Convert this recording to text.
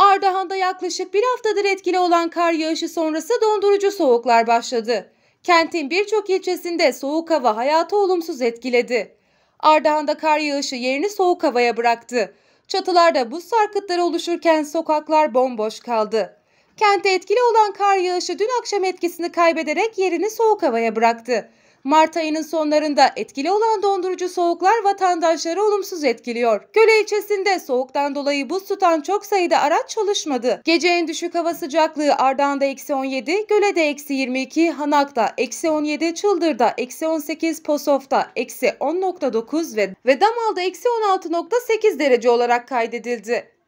Ardahan'da yaklaşık bir haftadır etkili olan kar yağışı sonrası dondurucu soğuklar başladı. Kentin birçok ilçesinde soğuk hava hayatı olumsuz etkiledi. Ardahan'da kar yağışı yerini soğuk havaya bıraktı. Çatılarda buz sarkıtları oluşurken sokaklar bomboş kaldı. Kente etkili olan kar yağışı dün akşam etkisini kaybederek yerini soğuk havaya bıraktı. Mart ayının sonlarında etkili olan dondurucu soğuklar vatandaşları olumsuz etkiliyor. Göle ilçesinde soğuktan dolayı buz tutan çok sayıda araç çalışmadı. Gece en düşük hava sıcaklığı Ardahan'da eksi 17, Göle'de eksi 22, Hanak'ta eksi 17, Çıldır'da eksi 18, Posof'ta eksi 10.9 ve, ve Damal'da eksi 16.8 derece olarak kaydedildi.